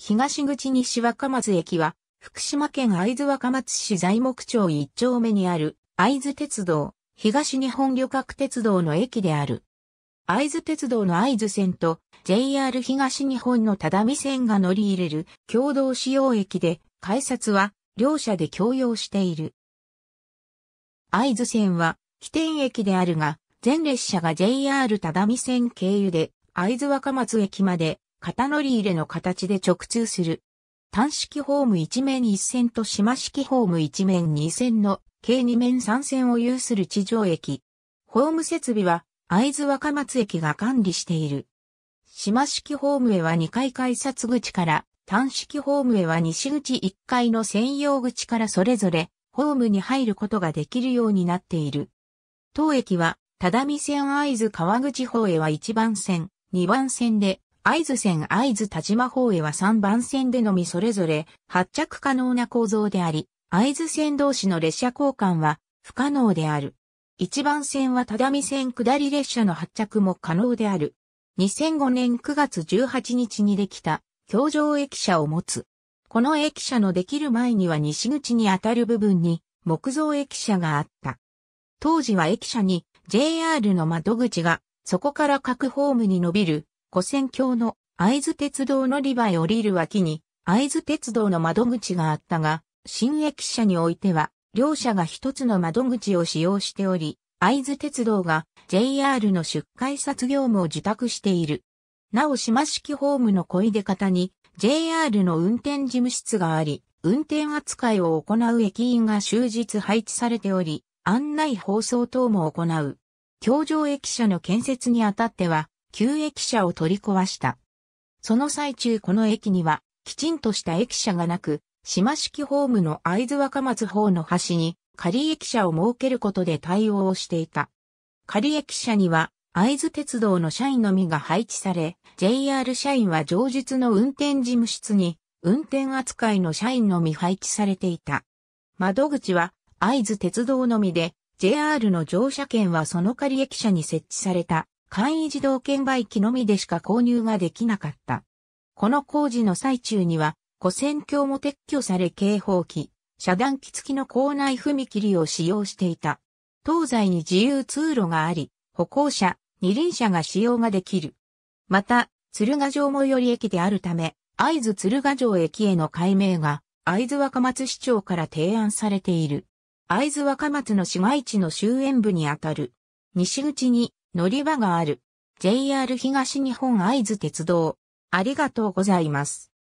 東口西若松駅は、福島県会津若松市材木町一丁目にある、会津鉄道、東日本旅客鉄道の駅である。会津鉄道の会津線と JR 東日本の只見線が乗り入れる共同使用駅で、改札は両社で共用している。会津線は起点駅であるが、全列車が JR 只見線経由で会津若松駅まで型乗り入れの形で直通する。単式ホーム1面1線と島式ホーム1面2線の計2面3線を有する地上駅。ホーム設備は会津若松駅が管理している。島式ホームへは2階改札口から単式ホームへは西口1階の専用口からそれぞれホームに入ることができるようになっている。当駅は、只見線会津川口方へは1番線、2番線で、合図線合図田島方へは3番線でのみそれぞれ発着可能な構造であり、合図線同士の列車交換は不可能である。1番線は只見線下り列車の発着も可能である。2005年9月18日にできた、京上駅舎を持つ。この駅舎のできる前には西口にあたる部分に木造駅舎があった。当時は駅舎に JR の窓口が、そこから各ホームに伸びる古戦橋の会津鉄道乗り場へ降りる脇に、会津鉄道の窓口があったが、新駅舎においては、両社が一つの窓口を使用しており、会津鉄道が JR の出海札業務を受託している。なお島式ホームの小出方に JR の運転事務室があり、運転扱いを行う駅員が終日配置されており、案内放送等も行う。橋上駅舎の建設にあたっては、旧駅舎を取り壊した。その最中この駅には、きちんとした駅舎がなく、島式ホームの会津若松方の端に仮駅舎を設けることで対応をしていた。仮駅舎には会津鉄道の社員のみが配置され、JR 社員は上日の運転事務室に運転扱いの社員のみ配置されていた。窓口は会津鉄道のみで、JR の乗車券はその仮駅舎に設置された簡易自動券売機のみでしか購入ができなかった。この工事の最中には、古戦橋も撤去され警報機、遮断機付きの校内踏切を使用していた。東西に自由通路があり、歩行者、二輪車が使用ができる。また、鶴ヶ城最寄り駅であるため、会津鶴ヶ城駅への改名が、会津若松市長から提案されている。会津若松の市街地の終焉部にあたる。西口に乗り場がある。JR 東日本会津鉄道。ありがとうございます。